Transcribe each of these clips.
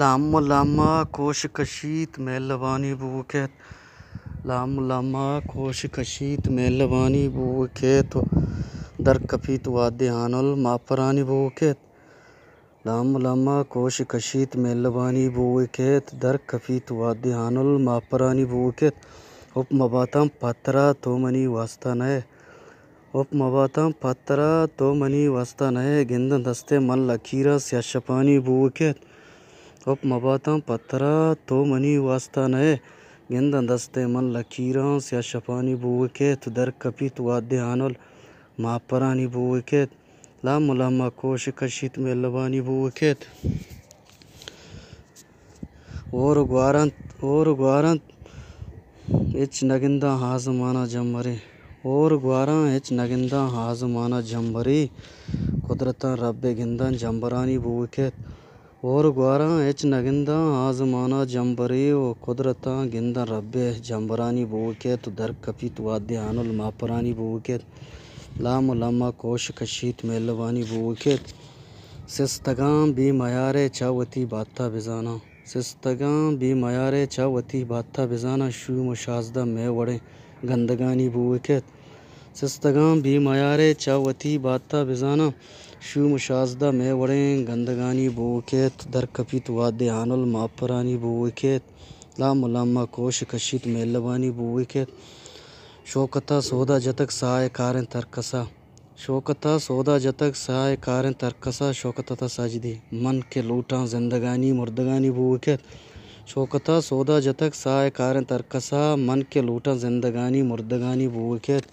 लाम लामा खोश कशीत में बू के लाम लामा खोश कशीत में बू के तो दर आदि हानल मापरानी बू के लाम लामा कोश कशीत में लबानी बू के दर आदि हानल मापरानी बू के पत्रा तो मनी ಉಪಮಭಾವತಂ ಪತ್ರ ತೋಮನಿ ವಾಸತನಯ ಉಪಮಭಾವತಂ ಪತ್ರ ತೋಮನಿ ವಾಸತನಯ गिन्दन हस्ते मन लकीरा स्याशपानी बूके उपमभवतम पत्र तोमनी वासतनय दस्ते हस्ते मन लकीरा स्याशपानी बूके दर कपित वाद्यानल मापरानी के लाम लामा कोश कशित में लबानी के और ग्वारंत और ग्वारंत हिच नगिंदा माना जमरी और गुआरा हिच नगिंदा माना जमरी कुदरत रब्बे गिंदा जंबरानी बूखत और गुआरा हिच नगिंदा माना जंबरे ओ कुदरत गिंदा रब्बे जंबरानी बूखत दर कपी तुआदे आनुल मापरानी बूखत लाम लामा कोश कशीत मेलवानी बूखत सिस्तगाम बी मयारे चावती बाता बिजाना भी मयारे बिमायारे वती भाथा बिजाना शूम शाजदा मै वड़े गंदगानी भी मयारे बिमायारे वती भाथा बिजाना शूम शाजदा मै वड़े गंदगानी दर कपित वादे आनल मापरानी खेत लाम लामा कोश कशित मेलवानी खेत शोकता सौदा जतक साय कारें तरकसा शोकता सौदा जतक सहाय कार तरकसा शोकता सजदी मन के लूटा जिंदगानी मुर्दगानी बूकत शोकता सौदा जतक सहाय कार तरकसा मन के लूटा जिंदगानी मुर्दगानी बूकत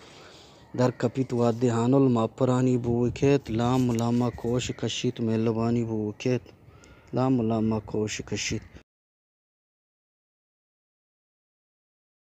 दर कपित वाद्य हानुल मापरानी बूकत लाम लामा कोश कशित मेलबानी बूकत लाम लामा कोश कशित